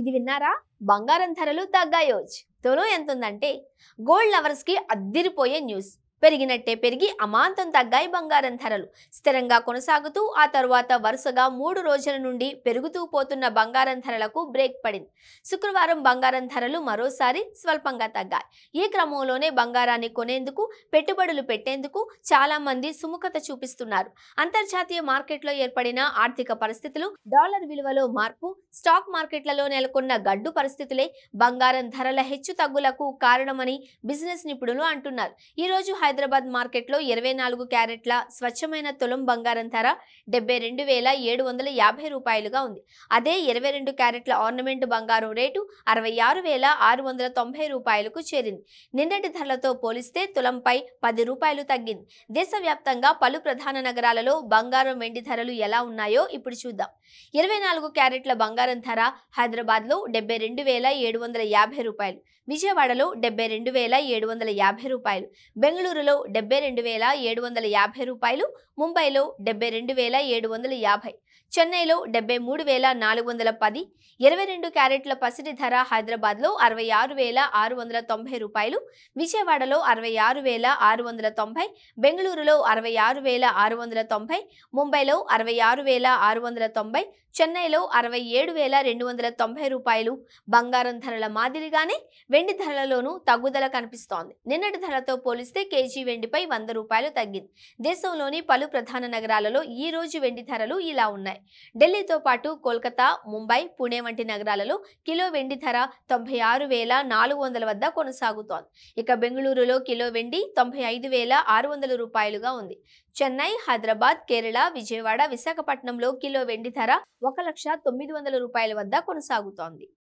ఇది విన్నారా బంగారం ధరలు తగ్గాయోజ్ తులం ఎంత ఉందంటే గోల్డ్ లవర్స్కి అద్దిరిపోయే న్యూస్ పెరిగినట్టే పెరిగి అమాంతం తగ్గాయి బంగారం ధరలు స్థిరంగా కొనసాగుతూ ఆ తర్వాత వరుసగా మూడు రోజుల నుండి పెరుగుతూ పోతున్న బంగారం ధరలకు బ్రేక్ పడింది శుక్రవారం బంగారం ధరలు మరోసారి స్వల్పంగా తగ్గాయి ఈ క్రమంలోనే బంగారాన్ని కొనేందుకు పెట్టుబడులు పెట్టేందుకు చాలామంది సుముఖత చూపిస్తున్నారు అంతర్జాతీయ మార్కెట్లో ఏర్పడిన ఆర్థిక పరిస్థితులు డాలర్ విలువలో మార్పు స్టాక్ మార్కెట్లలో నెలకొన్న గడ్డు పరిస్థితులే బంగారం ధరల హెచ్చు తగ్గులకు కారణమని బిజినెస్ నిపుణులు అంటున్నారు ఈరోజు హైదరాబాద్ హైదరాబాద్ మార్కెట్లో ఇరవై నాలుగు క్యారెట్ల స్వచ్ఛమైన తులం బంగారం ధర డెబ్బై రెండు వేల ఏడు వందల యాభై రూపాయలుగా ఉంది అదే ఇరవై రెండు క్యారెట్ల ఆర్నమెంట్ బంగారం రేటు అరవై ఆరు వేల ఆరు వందల తొంభై రూపాయలకు చేరింది నిన్నటి ధరలతో పోలిస్తే తులంపై పది రూపాయలు తగ్గింది దేశవ్యాప్తంగా పలు ప్రధాన నగరాలలో బంగారం వెండి ధరలు ఎలా ఉన్నాయో ఇప్పుడు చూద్దాం ఇరవై నాలుగు క్యారెట్ల బంగారం ధర హైదరాబాద్లో డెబ్బై రెండు వేల ఏడు వందల యాభై రూపాయలు విజయవాడలో డెబ్బై రెండు వేల ఏడు వందల యాభై రూపాయలు బెంగళూరు బెంగళూరులో డెబ్బై రెండు వేల ఏడు వందల యాభై రూపాయలు ముంబైలో డెబ్బై రెండు వేల ఏడు వందల యాభై చెన్నైలో డెబ్బై మూడు వేల నాలుగు వందల పది ఇరవై రెండు క్యారెట్ల పసిడి ధర హైదరాబాద్లో అరవై ఆరు వేల ఆరు వందల తొంభై రూపాయలు విజయవాడలో అరవై ఆరు వేల ఆరు వందల తొంభై బెంగళూరులో అరవై ఆరు వేల ఆరు వందల తొంభై ముంబైలో అరవై ఆరు వేల ఆరు వందల తొంభై చెన్నైలో అరవై ఏడు వేల రెండు వందల తొంభై రూపాయలు బంగారం ధరల మాదిరిగానే వెండి ధరలలోనూ తగ్గుదల కనిపిస్తోంది నిన్నటి ధరలతో పోలిస్తే కేజీ వెండిపై వంద రూపాయలు తగ్గింది దేశంలోని పలు ప్రధాన నగరాలలో ఈ రోజు వెండి ధరలు ఇలా ఉన్నాయి పెరిగాయి ఢిల్లీతో పాటు కోల్కతా ముంబై పుణే వంటి నగరాలలో కిలో వెండి ధర తొంభై ఆరు వేల నాలుగు వందల వద్ద కొనసాగుతోంది ఇక బెంగళూరులో కిలో వెండి తొంభై ఐదు వేల ఆరు వందల రూపాయలుగా ఉంది చెన్నై హైదరాబాద్ కేరళ విజయవాడ విశాఖపట్నంలో కిలో వెండి ధర ఒక లక్ష తొమ్మిది వందల రూపాయల వద్ద కొనసాగుతోంది